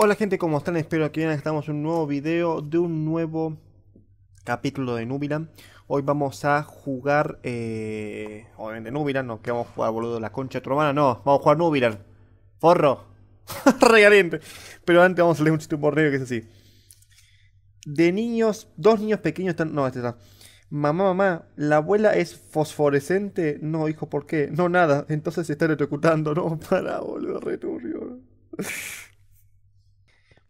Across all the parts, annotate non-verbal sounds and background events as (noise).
Hola gente, ¿cómo están? Espero que bien. Estamos en un nuevo video de un nuevo capítulo de Nubilan. Hoy vamos a jugar, eh, obviamente Nubilan, no que vamos a jugar boludo la concha de no, vamos a jugar Nubilan. Forro, (laughs) regaliente. Pero antes vamos a leer un chiste que es así. De niños, dos niños pequeños están, no, este está. Mamá, mamá, la abuela es fosforescente. No, hijo, ¿por qué? No, nada. Entonces se está retrocutando, No, (laughs) para, boludo, returrió.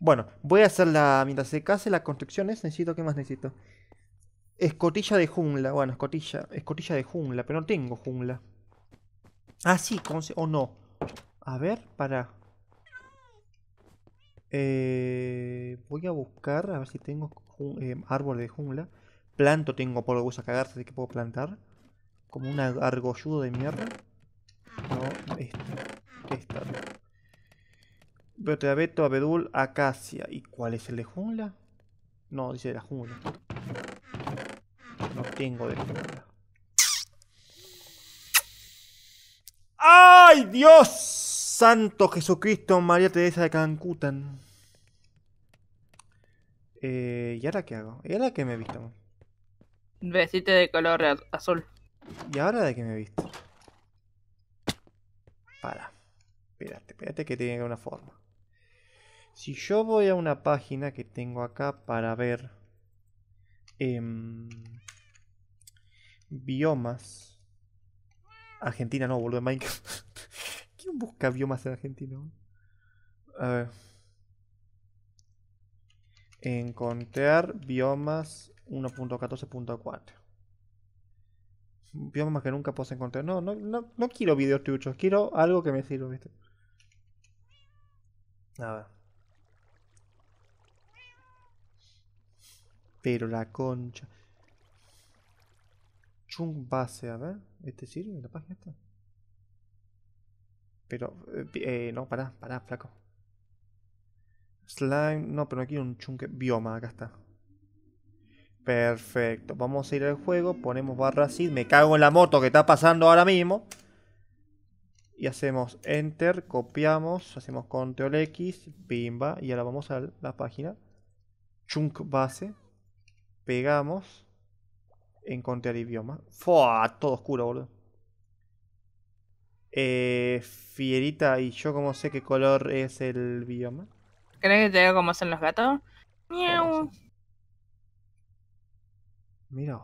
Bueno, voy a hacer la. Mientras se case las construcciones, necesito. ¿Qué más necesito? Escotilla de jungla. Bueno, escotilla. Escotilla de jungla, pero no tengo jungla. Ah, sí, o oh, no. A ver, para. Eh, voy a buscar, a ver si tengo eh, árbol de jungla. Planto tengo por que a cagarse, así que puedo plantar. Como un argolludo de mierda. No, este, esta. Esta abeto, abedul, acacia. ¿Y cuál es el de jungla? No, dice de la jungla. No tengo de jungla. ¡Ay, Dios! Santo Jesucristo, María Teresa de Cancutan. Eh, ¿Y ahora qué hago? ¿Y ahora qué me he visto? Vestite de color azul. ¿Y ahora de qué me he visto? Para. Espérate, espérate que tiene una forma. Si yo voy a una página que tengo acá para ver em, biomas. Argentina no, boludo, Minecraft. (laughs) ¿Quién busca biomas en Argentina? A ver. Encontrar biomas 1.14.4. Biomas que nunca puedo encontrar. No, no, no, quiero videos truchos, quiero algo que me sirva, ¿viste? A ver. Pero la concha. chunk base, a ver. ¿eh? ¿Este sirve? ¿La página esta? Pero, eh, eh, no, pará, pará, flaco. Slime, no, pero aquí un chunk bioma, acá está. Perfecto, vamos a ir al juego, ponemos barra seed, me cago en la moto que está pasando ahora mismo. Y hacemos enter, copiamos, hacemos control X, bimba y ahora vamos a la página. Chunk base, Pegamos. Encontrar idioma. ¡Fua! Todo oscuro, boludo. Eh, Fierita, ¿y yo cómo sé qué color es el bioma? ¿Crees que te veo cómo son los gatos? ¡Miau! Mira.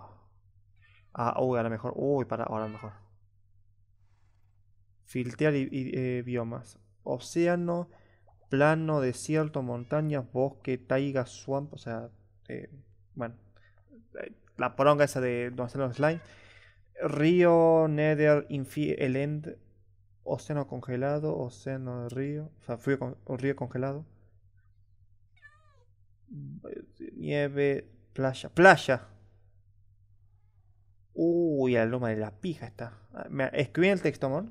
Ah, uy, a lo mejor. Uy, para, ahora mejor. Filtear eh, biomas. Océano, plano, desierto, montañas, bosque, taiga, swamp. O sea, eh, bueno la poronga esa de Don Slime. Río, Nether, Infi el End, Océano congelado, Océano río, o sea, con, río congelado. Nieve, playa, playa. Uy, la loma de la pija está. Ah, escribí el texto, amor.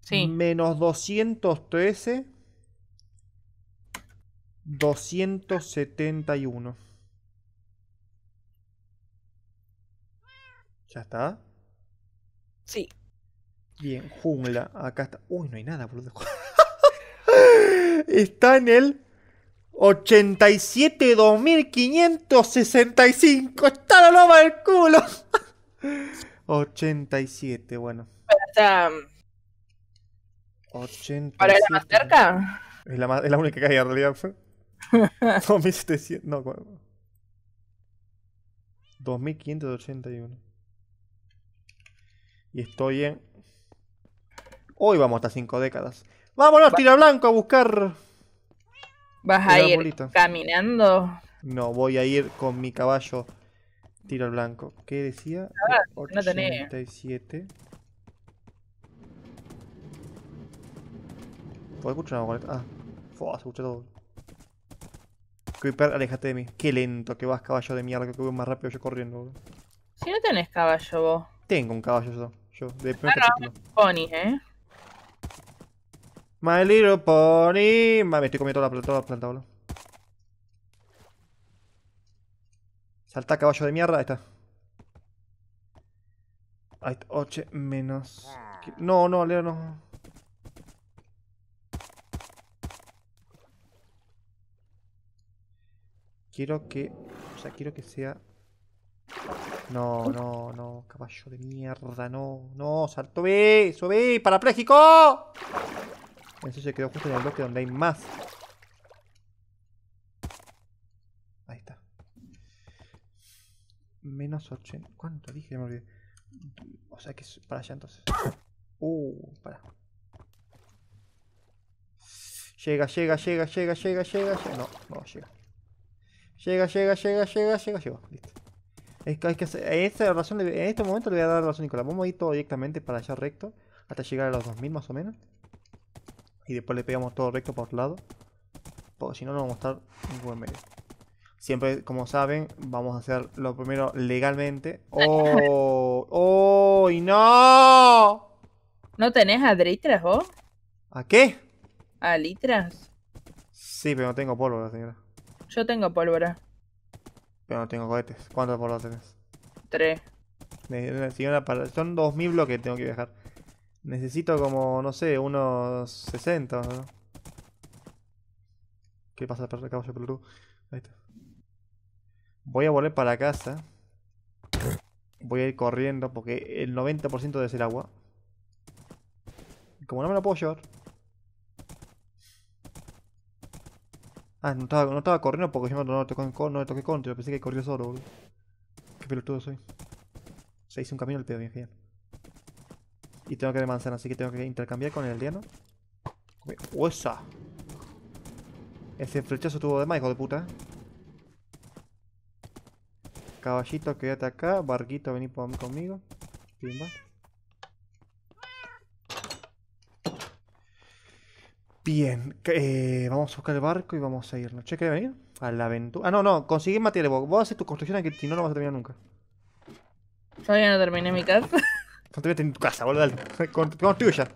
Sí. Menos 213. 271. ¿Ya está? Sí. Bien, jungla. Acá está. Uy, no hay nada, boludo. (laughs) está en el 87.2565. Está la loma del culo. 87, (laughs) bueno. Para, um, ¿Para la más cerca? Es la, es la única que hay en realidad. 2700. (laughs) No, 2581. Y estoy en... Hoy vamos hasta cinco décadas. ¡Vámonos, tira blanco, a buscar! ¿Vas a ir caminando? No, voy a ir con mi caballo tiro al blanco. ¿Qué decía? Ah, 87. No ¿Puedo escuchar algo? Ah, se escucha todo. Creeper, alejate de mí. Qué lento que vas, caballo de mierda. que voy más rápido yo corriendo, Si no tenés caballo vos. Tengo un caballo yo de pony, ¿eh? My little pony. me estoy comiendo toda la, planta, toda la planta, boludo. Salta, caballo de mierda. Ahí está. Ait 8 menos. No, no, Leo, no. Quiero que. O sea, quiero que sea. No, no, no, caballo de mierda, no, no, salto B, sube, parapléjico. Eso se quedó justo en el bloque donde hay más. Ahí está. Menos 80. ¿Cuánto dije? Me olvidé. O sea que es para allá entonces. (coughs) Uh, para. Llega, llega, llega, llega, llega, llega. No, no llega. Llega, llega, llega, llega, llega, llega. Listo. Es que, que esta en este momento le voy a dar razón, Nicolás. Vamos a ir todo directamente para allá recto, hasta llegar a los 2000 más o menos. Y después le pegamos todo recto por otro lado. Porque si no, no vamos a estar en buen medio. Siempre, como saben, vamos a hacer lo primero legalmente. (laughs) ¡Oh! ¡Oh! ¡Y no! ¿No tenés adritras vos? ¿A qué? ¿A Litras? Sí, pero no tengo pólvora, señora. Yo tengo pólvora no tengo cohetes. ¿Cuántos por tenés? Tres. Son 2000 bloques tengo que viajar. Necesito como, no sé, unos 60, ¿Qué pasa, Ahí Voy a volver para casa. Voy a ir corriendo porque el 90% debe ser agua. Como no me lo puedo llevar, Ah, no estaba, no estaba corriendo porque yo no, toqué, no toqué contra, pensé que corría solo, boludo. Qué pelotudo soy. Se hizo un camino al pedo, bien genial. Y tengo que de manzana, así que tengo que intercambiar con el aldeano. ¡Huesa! Ese flechazo tuvo de más, hijo de puta. Eh. Caballito, quédate acá. Barquito, vení conmigo. Pimba. Bien, eh, vamos a buscar el barco y vamos a irnos. Che, ¿querés venir? A la aventura. Ah, no, no, conseguí materiales. Vos, vos haces tu construcción aquí, si no, no vas a terminar nunca. Todavía no terminé mi casa. (laughs) No te en tu casa, boludo. (laughs) Construya.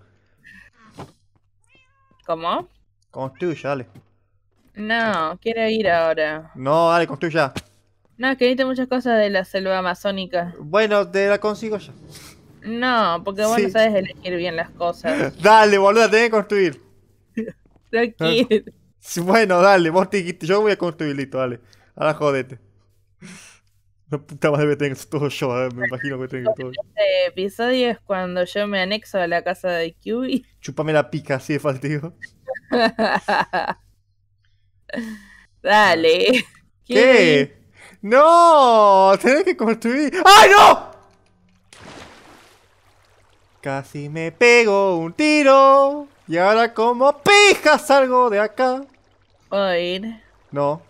¿Cómo? Construya, dale. No, quiero ir ahora. No, dale, construya. No, es que viste muchas cosas de la selva amazónica. Bueno, te la consigo ya. No, porque vos no sabes elegir bien las cosas. (laughs) Dale, boludo, tenés que construir. (laughs) Bueno, dale, vos te dijiste, yo voy a construir, listo, dale. Ahora jodete. La puta madre que tengo todo yo, ver, eh, me imagino que tengo todo yo. (laughs) Este episodio es cuando yo me anexo a la casa de QB. (laughs) Chúpame la pica, así de fácil, digo. dale. ¿Qué? ¿Qué? ¡No! Tenés que construir. ¡Ay, no! Casi me pego un tiro. Y ahora como pija salgo de acá. ¿Puedo ir? No.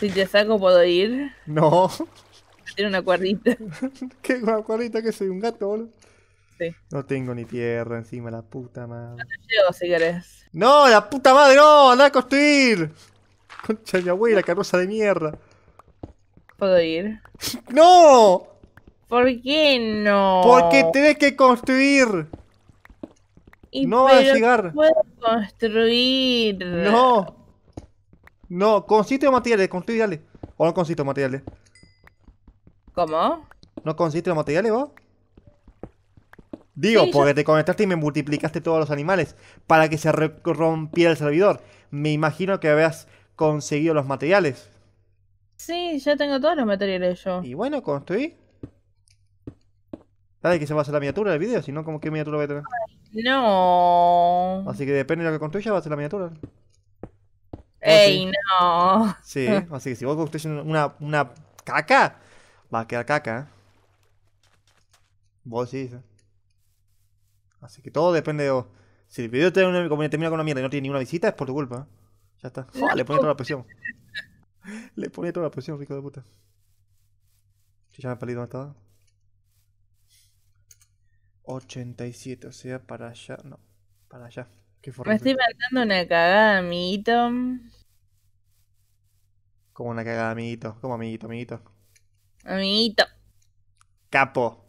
Si te saco, ¿puedo ir? No. Tiene una cuerdita. (laughs) ¿Qué? ¿Una cuerdita? que soy? ¿Un gato, boludo? Sí. No tengo ni tierra encima, la puta madre. No te llevo si querés. ¡No, la puta madre, no! ¡Andá a construir! Concha de mi abuela, carroza de mierda. ¿Puedo ir? (laughs) ¡No! ¿Por qué no? Porque tenés que construir no va a llegar. Puedo construir. No. No, consiste material, materiales, dale. O no consiste en materiales. ¿Cómo? ¿No consiste los materiales vos? Digo, porque te conectaste y me multiplicaste todos los animales para que se rompiera el servidor. Me imagino que habías conseguido los materiales. Sí, ya tengo todos los materiales yo. Y bueno, construí. ¿Sabes ah, que se va a hacer la miniatura del vídeo? si no, ¿cómo qué miniatura voy a tener? No. Así que depende de lo que construyas, va a ser la miniatura. ¡Ey, no! Sí, (laughs) así que si vos construyes una, una caca, va a quedar caca. ¿eh? Vos sí. sí. ¿eh? Así que todo depende de vos. Si el video termina, termina con una mierda y no tiene ninguna visita, es por tu culpa. ¿eh? Ya está. Ah, le pone toda la presión. (laughs) Le pone toda la presión, rico de puta. Si ya me he perdido dónde estaba. 87, o sea, para allá. No, para allá. Me estoy mandando una cagada, amiguito. Como una cagada, amiguito. Como amiguito, amiguito. Amiguito. Capo.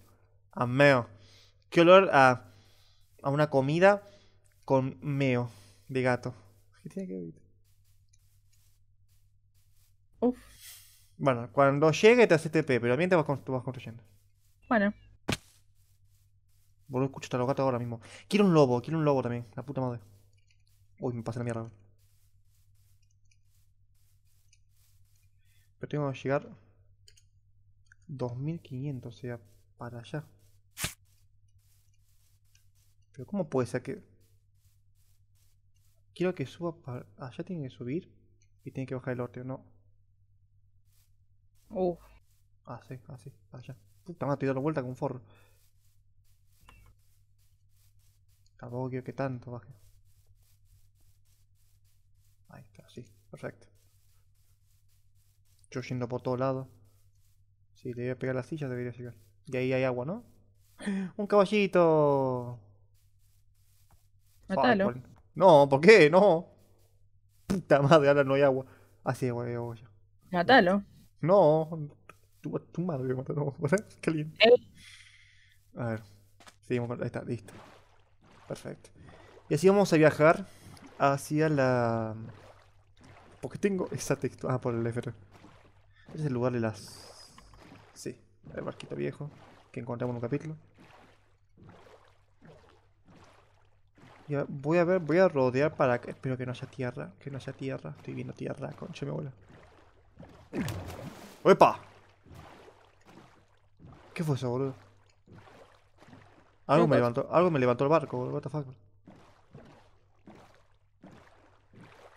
Ameo. Qué olor a, a una comida con meo de gato. ¿Qué Uf. Bueno, cuando llegue te hace TP, pero mientras te vas construyendo. Bueno a escuchar a los gatos ahora mismo. Quiero un lobo, quiero un lobo también. La puta madre. Uy, me pasa la mierda. Pero tengo que llegar 2500, o sea, para allá. Pero ¿cómo puede ser que...? Quiero que suba para... Allá tiene que subir y tiene que bajar el norte, ¿no? Uff. Así, ah, así, ah, para allá. Puta madre, estoy vuelta con un forro. Tampoco que tanto baje. Ahí está, sí, perfecto. Yo yendo por todos lados. Si le voy a pegar la silla, debería llegar. Y ahí hay agua, ¿no? (clears throat) ¡Un caballito! Matalo. No, ¿por qué? No. Puta madre, ahora no hay agua. Así, ah, güey, Matalo. No, tu, madre mató, no, (laughs) ¿verdad? Caliente. A ver, seguimos con. Ahí está, listo. Perfecto. Y así vamos a viajar hacia la... Porque tengo esa textura... Ah, por el FR. es el lugar de las... Sí, el barquito viejo que encontramos en un capítulo. voy a ver, voy a rodear para... que... Espero que no haya tierra, que no haya tierra. Estoy viendo tierra, concha me bola. ¡Epa! ¿Qué fue eso, boludo? Algo me pues. levantó, algo me levantó el barco,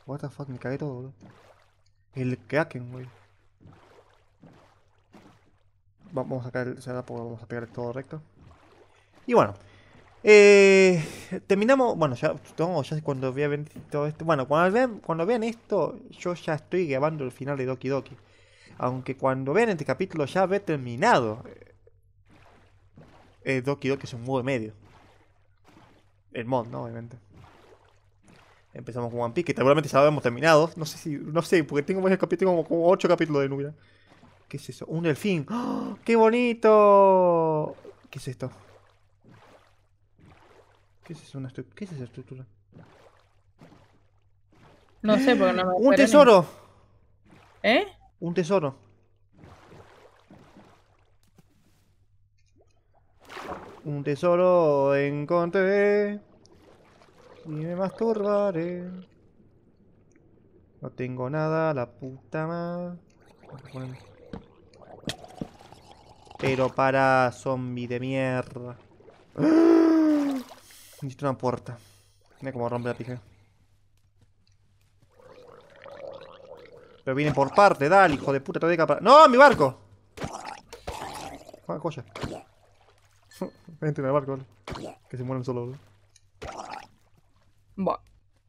what the fuck. me cagué todo, boludo. El Kraken, güey. Vamos a sacar el vamos a pegar todo recto. Y bueno. Eh, terminamos. Bueno, ya, ya cuando vean todo esto. Bueno, cuando vean, cuando esto, yo ya estoy grabando el final de Doki Doki. Aunque cuando vean este capítulo ya ve terminado eh, Doki que es un juego medio. El mod, ¿no? Obviamente. Empezamos con One Piece, que seguramente ya lo terminado. No sé si. No sé, porque tengo, como, 8 capítulos de Nubia. ¿Qué es eso? ¡Un delfín! ¡Ah! ¡Qué bonito! ¿Qué es esto? ¿Qué es, eso? ¿Qué es esa estructura? No sé, porque no me. ¡Un tesoro! ¿Eh? Un tesoro. Un tesoro encontré. Y me masturbaré. No tengo nada, la puta madre. Pero para, zombie de mierda. (gasps) Necesito una puerta. Mira cómo rompe la pija. Pero viene por parte, dale, hijo de puta, te para... ¡No, mi barco! Ah, joya (laughs) en el barco, ¿vale? Que se mueran solo, boludo. Bueno,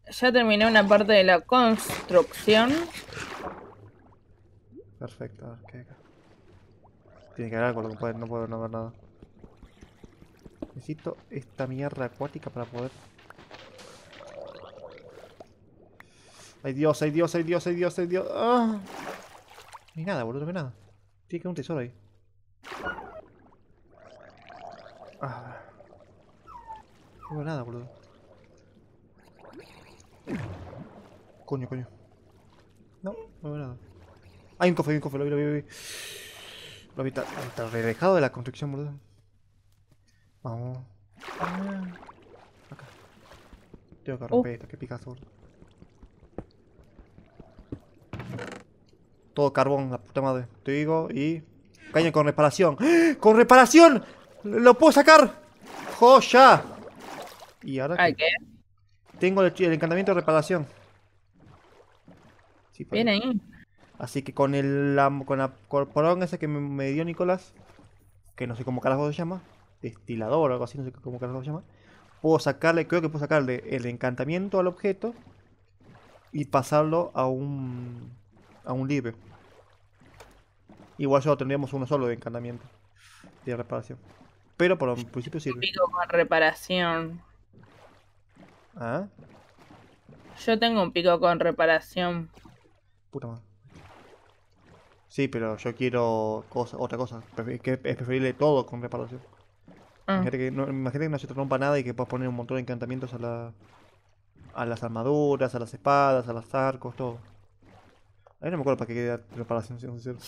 ya terminé una parte de la construcción. Perfecto, qué hay acá. Tiene que haber algo, no puedo no ver nada. Necesito esta mierda acuática para poder... ¡Ay Dios, ay Dios, ay Dios, ay Dios, ay Dios! ¡Ah! No hay nada, boludo, no hay nada. Tiene que haber un tesoro ahí. Ah. No veo nada, boludo. Coño, coño. No, no veo nada. Ah, hay un cofre, hay un cofre, lo vi, lo vi, lo vi. Lo vi, está dejado de la construcción, boludo. Vamos. Acá. Tengo que romper esta, oh. esto, que picazo, boludo. Todo carbón, la puta madre. Te digo, y... Caña con reparación. ¡Ah! ¡Con reparación! ¡Lo puedo sacar! ¡Joya! Y ahora... Tengo el, encantamiento de reparación. Sí, ahí. Así que con el con la corporón ese que me, dio Nicolás, que no sé cómo carajo se llama, destilador o algo así, no sé cómo carajo se llama, puedo sacarle, creo que puedo sacarle el encantamiento al objeto y pasarlo a un a un libro. Igual solo tendríamos uno solo de encantamiento de reparación. Pero por un principio sirve. Pico con reparación. ¿Ah? Yo tengo un pico con reparación. Puta madre. Sí, pero yo quiero otra cosa. es preferible todo con reparación. Ah. Imagínate, que no, se te rompa nada y que puedas poner un montón de encantamientos a, a las armaduras, a las espadas, a los arcos, todo. A Ahí no me acuerdo para qué queda reparación, si no cierto.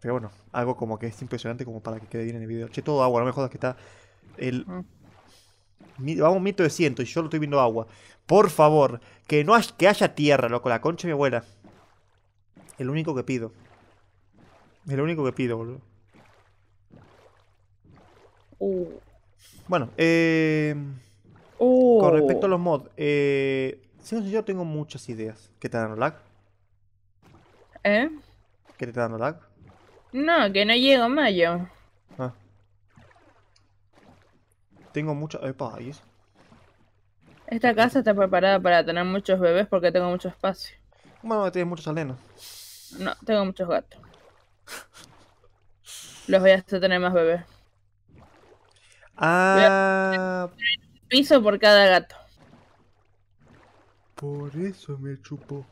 Pero bueno, algo como que es impresionante como para que quede bien en el video. Che, todo agua, no me jodas que está el... Mm. Vamos, mito de ciento y yo lo estoy viendo agua. Por favor, que no que haya tierra, loco, la concha de mi abuela. El único que pido. El único que pido, boludo. Uh. Bueno, eh... Uh. Con respecto a los mods, eh, yo tengo muchas ideas. ¿Qué te dan lag? ¿Eh? ¿Qué te dando lag? No, que no llego mayo. Ah. Tengo mucho... Epa, Esta casa está preparada para tener muchos bebés porque tengo mucho espacio. Bueno, tienes muchos alenos. No, tengo muchos gatos. Los voy a tener más bebés. Ah. Un piso por cada gato. Por eso me chupó.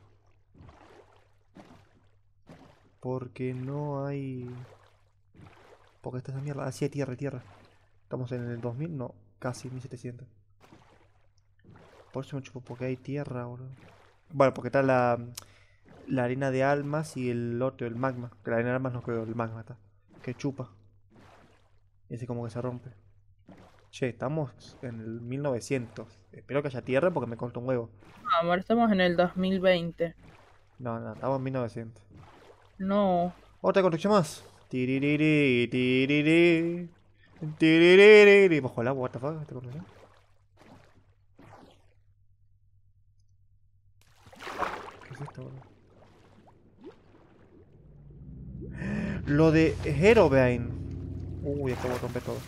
Porque no hay... Porque esta es la mierda. Ah, sí, tierra, hay tierra. Estamos en el 2000, no, casi 1700. Por eso me chupo, porque hay tierra, boludo. Bueno, porque está la, la arena de almas y el otro, el magma. Que la arena de almas no creo, el magma está. Que chupa. Ese como que se rompe. Che, estamos en el 1900. Espero que haya tierra porque me corto un huevo. No, amor, estamos en el 2020. No, no, estamos en 1900. No. Otra construcción más. Tiririri, tiririri. Tiririri. Bajo el what the fuck, esta ¿Qué es esto, Lo de Herobrine. Uy, de romper todo.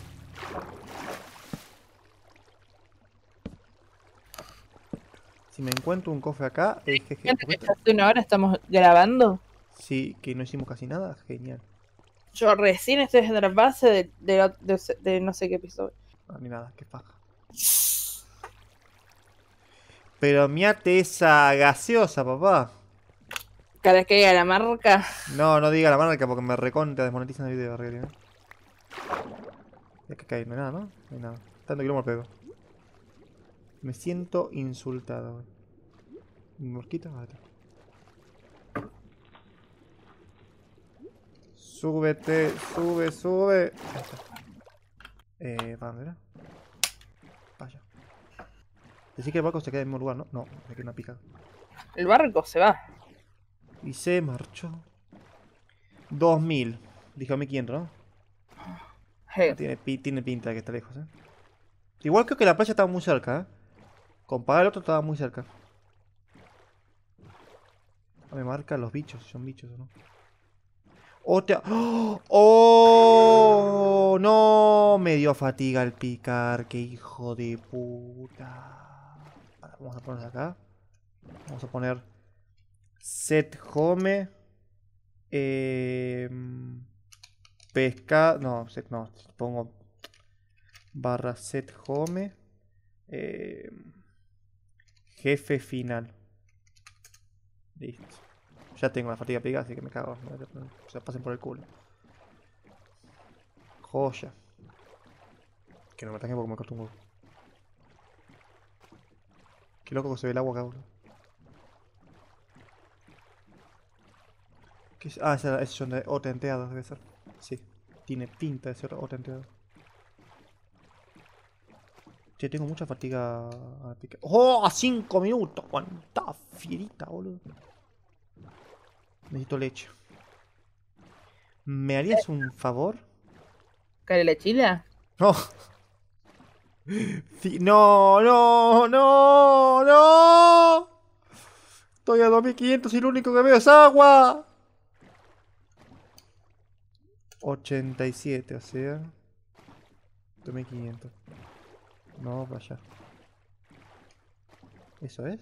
Si me encuentro un cofre acá, es que... hace una hora estamos grabando? Sí, que no hicimos casi nada, genial. Yo recién estoy en la base de, de, de- no sé qué episodio. No, ah, ni nada, qué paja. Pero miate esa gaseosa, papá. Cada vez que diga la marca, No, no diga la marca porque me recontra desmonetizan el video, Argelio. ¿eh? Es que cae, no hay nada, ¿no? No hay nada. Tanto kilómetro pego. Me siento insultado. Un mosquito? Ah, Súbete, sube, sube. Ahí está. Eh, ¿dónde era? Vaya. Decís que el barco se queda en el mismo lugar, ¿no? No, aquí no una pica. El barco se va. Y se marchó. 2000. Dígame quién, ¿no? Hey. Tiene, tiene, pinta de que está lejos, ¿eh? Igual creo que la playa estaba muy cerca, ¿eh? Comparado al otro estaba muy cerca. Me marca los bichos, Si son bichos o no. Otra... ¡Oh! ¡No! Me dio fatiga el picar. ¡Qué hijo de puta! vamos a poner acá. Vamos a poner... Set home... Eh, pesca... No, set no. Pongo... Barra set home... Eh, jefe final. Listo. Ya tengo la fatiga pica, así que me cago. O sea, pasen por el culo. Joya. Que no me ataque porque me corto un huevo. Qué loco que se ve el agua acá, boludo. Ah, ese es son de enteados, debe ser. Sí, tiene pinta de ser otenteado. Che, tengo mucha fatiga. ¡Oh! ¡A 5 minutos! ¡Cuánta fierita, boludo! Necesito leche. ¿Me harías un favor? la la No. (laughs) no, no, no, no. Estoy a 2500 y lo único que veo es agua. 87, o sea. 2500. No, vaya. ¿Eso es?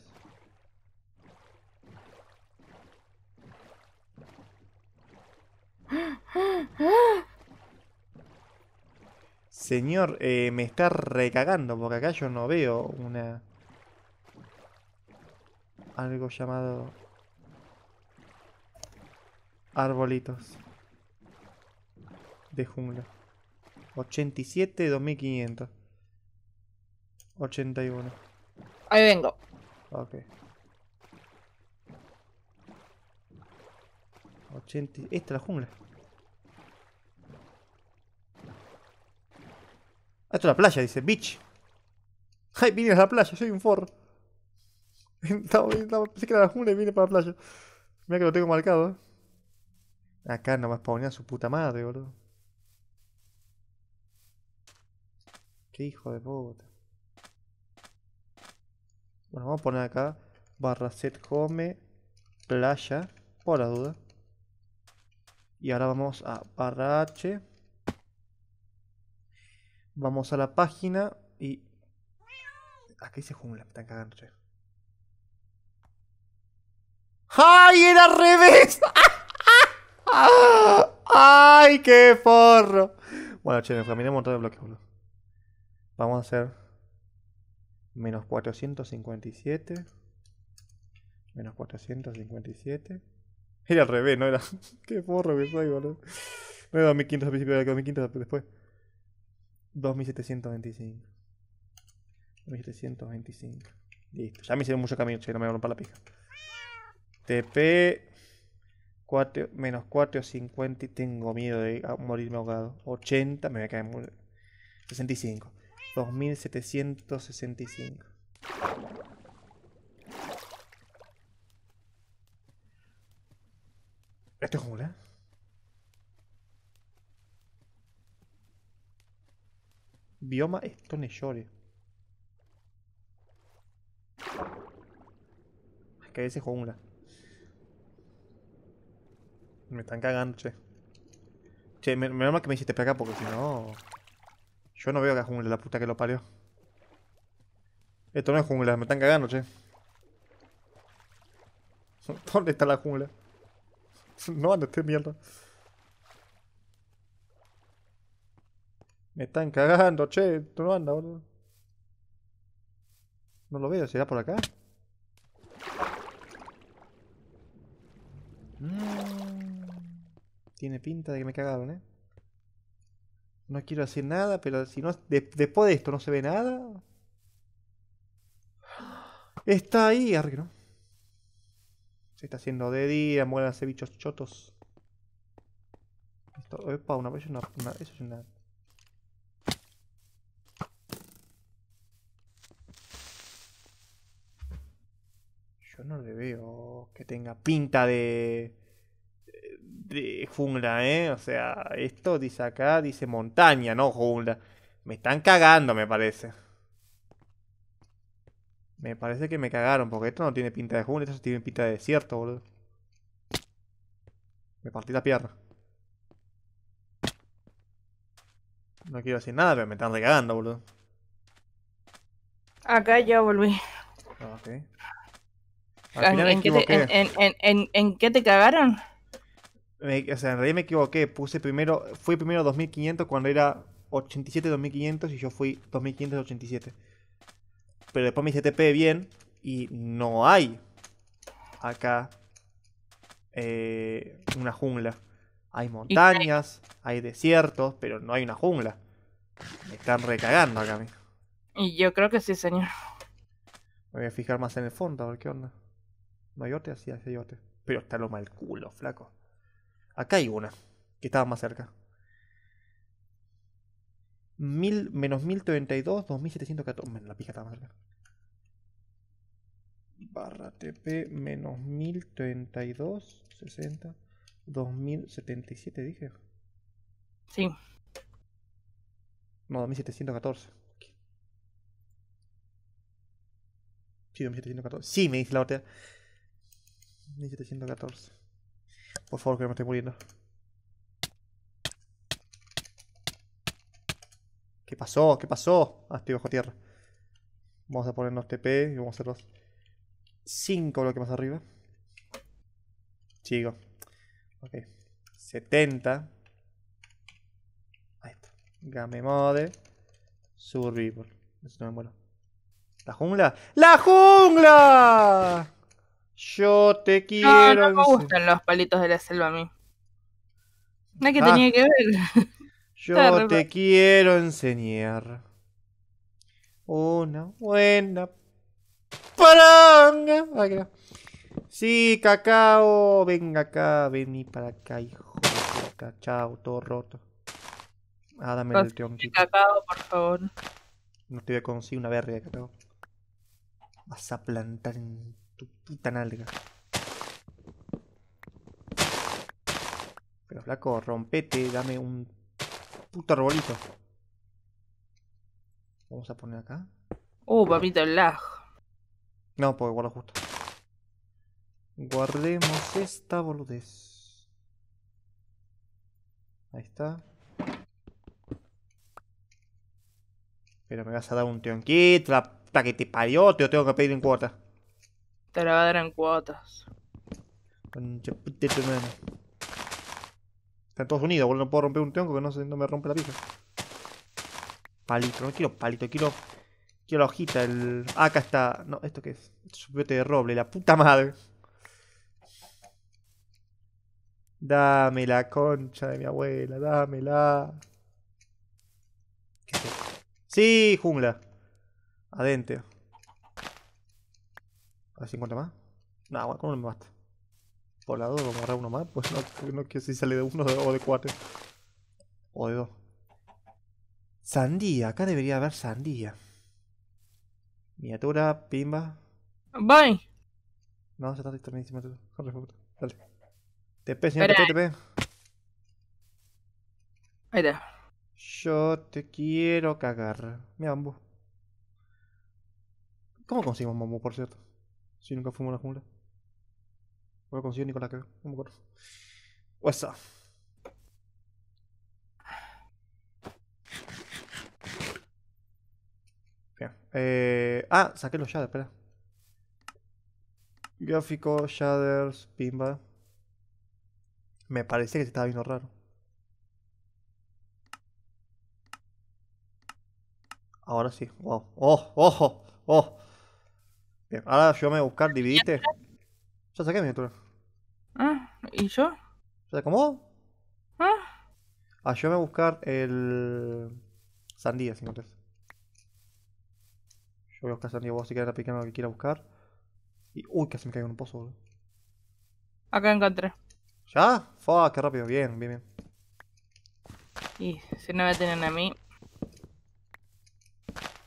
Señor, eh, me está recagando porque acá yo no veo una... Algo llamado... Arbolitos. De jungla. 87, 2500. 81. Ahí vengo. Ok. 80. Esta es la jungla. Ah, esto es la playa, dice. bitch Ay, vine a la playa, soy un forro. (laughs) Pensé que era la jungla y vine para la playa. Mira que lo tengo marcado, eh. Acá no va a su puta madre, boludo. Qué hijo de puta. Bueno, vamos a poner acá barra set home playa, por la duda. Y ahora vamos a barra H. Vamos a la página y... Aquí se jungla, me están cagando. ¡Ay, era al revés! (laughs) ¡Ay, qué forro! Bueno, che, me caminamos un montón de bloques, boludo. Vamos a hacer menos 457. Menos 457. Era al revés, ¿no? Era. (laughs) Qué porro que soy, boludo. No era 2500 al principio, era 2500 después. 2725. 2725. Listo. Ya me hicieron mucho camino, che, no me voy a romper la pija. TP. 4, menos 4, 50. tengo miedo de ah, morirme ahogado. 80, me voy a caer. 65. 2765. Esto es jungla. Bioma esto Stone Shore. Es que ese jungla. Me están cagando, che. Che, da mal que me hiciste pegar porque si no... Yo no veo la jungla, la puta que lo parió. Esto no es jungla, me están cagando, che. (laughs) ¿Dónde está la jungla? (laughs) No, andate mierda. Me están cagando, che. Tú no anda, boludo. No lo veo, ¿será por acá? Mm. Tiene pinta de que me cagaron, ¿eh? No quiero hacer nada, pero si no... después de esto no se ve nada... Está ahí, arriba, ¿no? Se está haciendo de día, hace bichos chotos. Esto, una, es una... Yo no le veo que tenga pinta de... de jungla, ¿eh? O sea, esto dice acá, dice montaña, no jungla. Me están cagando, me parece. Me parece que me cagaron, porque esto no tiene pinta de jungla, esto tiene pinta de desierto, boludo. Me partí la pierna. No quiero decir nada, pero me están regagando, boludo. Acá ya volví. ok. ¿En, en, qué te cagaron? o sea, en realidad me equivoqué. Puse primero, fui primero 2500 cuando era 87 2500 y yo fui 2587 pero después me hice TP bien y no hay acá eh, una jungla. Hay montañas, hay desiertos, pero no hay una jungla. Me están recagando acá a Y yo creo que sí, señor. voy a fijar más en el fondo, a ver qué onda. ¿No hay hacía Sí, hay Pero está lo mal culo, flaco. Acá hay una, que estaba más cerca. Mil, menos 1032, 2714. la pija está más cerca barra tp menos 1032, 60, 2077 dije. Sí. No, 2714. Sí, 2714. Sí, me dice la otra 1714. Por favor, que no me estoy muriendo. ¿Qué pasó? ¿Qué pasó? Ah, estoy bajo tierra. Vamos a ponernos TP y vamos a hacerlos. 5 bloques más arriba. Chico. Ok. 70. Ahí está. Game mode. Survival. Eso no me ¿La jungla? ¡La jungla! Yo te quiero. No, no me gustan los palitos de la selva a mí. No que ah. tenía que ver. (laughs) Yo te quiero enseñar una buena paranga. Ay, Sí, cacao, venga acá, vení para acá, hijo. De acá. Chao, todo roto. Ah, dame el tronquito. Cacao, por favor. No te voy a conseguir una verga de cacao. Vas a plantar en tu puta nalga. Pero flaco, rompete, dame un puto arbolito. Vamos a poner acá. Uh, papita, el lajo. No, pues guardo justo. Guardemos esta boludez. Ahí está. Pero me vas a dar un teonquito, la que te parió, te lo tengo que pedir en cuotas. Te la va a dar en cuotas. Concha Están todos unidos, boludo, no puedo romper un tío que no, no me rompe la pija. Palito, no quiero palito, quiero Quiero la hojita, el. Ah, acá está. No, ¿esto qué es? Esto de roble, la puta madre. Dame la concha de mi abuela, dámela. ¿Qué Sí, jungla. Adentro. A 50 más. No, bueno, ¿cómo no me basta. Por la 2 vamos a agarrar uno más. Pues no, no quiero si sale de uno o de cuatro. O de dos. Sandía, acá debería haber sandía. Miniatura, pimba. Bye. No, se está encima tú. Dale. TP, señor, TP, TP. Eh. Ahí está. Yo te quiero cagar. Mira, bambú. ¿Cómo conseguimos bambú, por cierto? Si nunca fuimos a la jungla. No lo consigo ni con la que. No me acuerdo. What's up? Eh, ah, saqué los shaders, espera. Gráfico, shaders, pimba. Me parece que se estaba viendo raro. Ahora sí, wow. ¡Oh, ¡Oh! oh. Bien, ahora yo me a buscar, dividiste. Ya saqué miniatura. Ah, ¿y yo? ¿Cómo? Ah. Ah, a buscar el. Sandía, si yo voy a buscar Sandy, vos si quieres la lo que quiera buscar. Y. Uy, casi me caigo en un pozo, boludo. Acá encontré. ¿Ya? Fuck, qué rápido. Bien, bien, bien. Y si no me tienen a mí.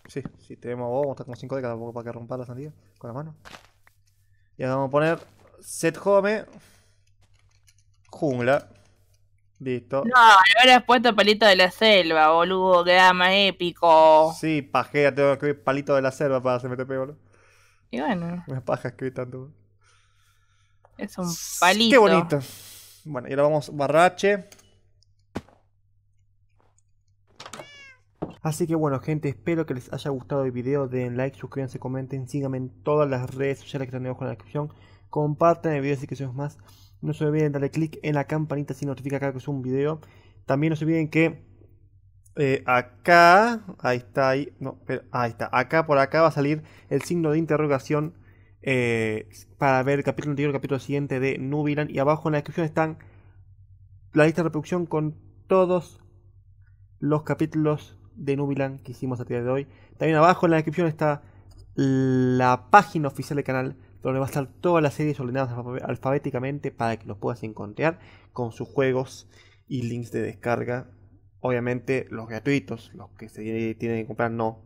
Sí, si tenemos a vos, vamos a estar como 5 de cada poco para que rompa la sandía con la mano. Y ahora vamos a poner set home jungla. Listo. No, ahora has puesto Palito de la Selva, boludo, queda más épico. Sí, pajea, tengo que escribir Palito de la Selva para hacerme TP, este boludo. Y bueno. Una paja escribir tanto. Es un palito. Qué bonito. Bueno, y ahora vamos barrache. Así que bueno gente, espero que les haya gustado el video, den like, suscríbanse, comenten, síganme en todas las redes sociales que están abajo en la descripción, compartan el video si quieren más. No se olviden darle click en la campanita si notifica acá que es un video. También no se olviden que eh, acá, ahí está, ahí, no, está, acá por acá va a salir el signo de interrogación eh, para ver el capítulo anterior, el capítulo siguiente de Nubilan. Y abajo en la descripción están la lista de reproducción con todos los capítulos de Nubilan que hicimos a día de hoy. También abajo en la descripción está la página oficial del canal donde va a estar todas las series ordenadas alfabéticamente para que los puedas encontrar con sus juegos y links de descarga. Obviamente los gratuitos, los que se tienen que comprar no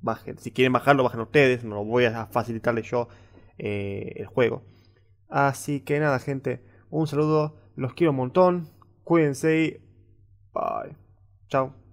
bajen. Si quieren bajarlo, bajen ustedes, no lo voy a facilitarles yo eh, el juego. Así que nada, gente, un saludo, los quiero un montón, cuídense y bye. Chao.